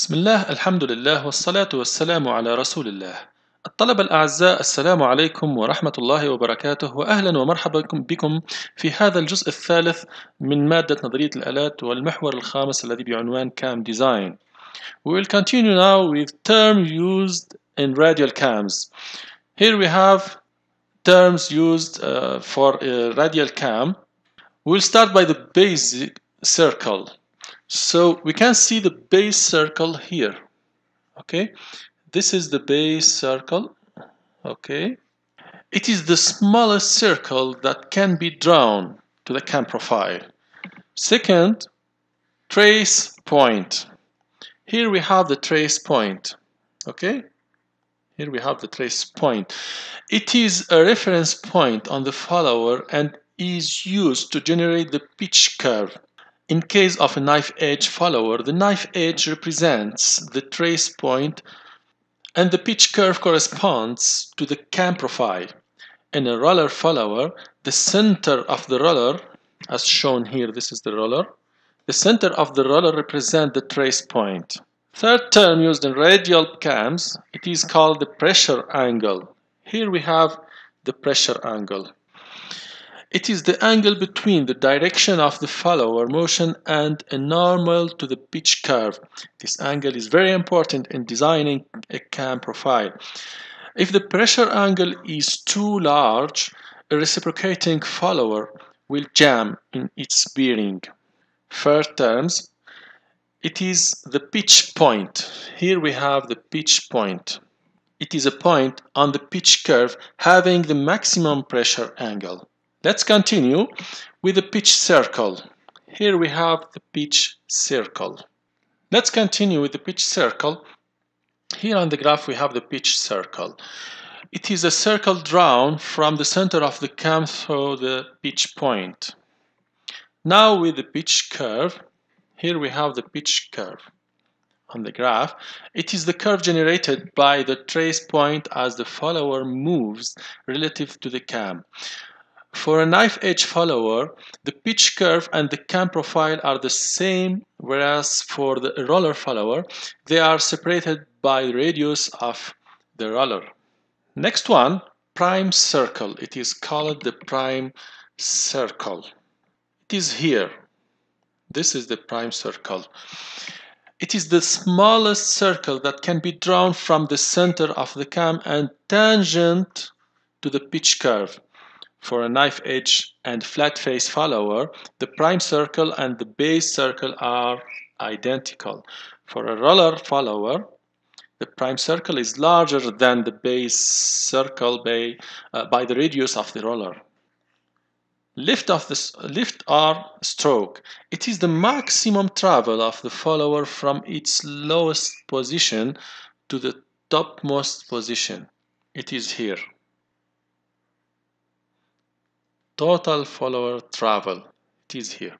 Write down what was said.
بسم الله الحمد لله والصلاة والسلام على رسول الله الطلبة الأعزاء السلام عليكم ورحمة الله وبركاته وأهلا ومرحبا بكم في هذا الجزء الثالث من مادة نظرية الآلات والمحور الخامس الذي بعنوان CAM design We will continue now with term used in radial cams Here we have terms used uh, for a uh, radial cam We'll start by the basic circle So we can see the base circle here. Okay, this is the base circle. Okay, it is the smallest circle that can be drawn to the CAM profile. Second, trace point. Here we have the trace point. Okay, here we have the trace point. It is a reference point on the follower and is used to generate the pitch curve in case of a knife edge follower, the knife edge represents the trace point and the pitch curve corresponds to the cam profile. In a roller follower, the center of the roller, as shown here, this is the roller, the center of the roller represents the trace point. Third term used in radial cams, it is called the pressure angle. Here we have the pressure angle. It is the angle between the direction of the follower motion and a normal to the pitch curve. This angle is very important in designing a cam profile. If the pressure angle is too large, a reciprocating follower will jam in its bearing. Third terms, it is the pitch point. Here we have the pitch point. It is a point on the pitch curve having the maximum pressure angle. Let's continue with the pitch circle. Here we have the pitch circle. Let's continue with the pitch circle. Here on the graph we have the pitch circle. It is a circle drawn from the center of the cam through the pitch point. Now with the pitch curve, here we have the pitch curve on the graph. It is the curve generated by the trace point as the follower moves relative to the cam. For a knife edge follower, the pitch curve and the cam profile are the same, whereas for the roller follower, they are separated by the radius of the roller. Next one, prime circle. It is called the prime circle. It is here. This is the prime circle. It is the smallest circle that can be drawn from the center of the cam and tangent to the pitch curve. For a knife edge and flat face follower, the prime circle and the base circle are identical. For a roller follower, the prime circle is larger than the base circle by, uh, by the radius of the roller. Lift of the lift R stroke. It is the maximum travel of the follower from its lowest position to the topmost position. It is here total follower travel it is here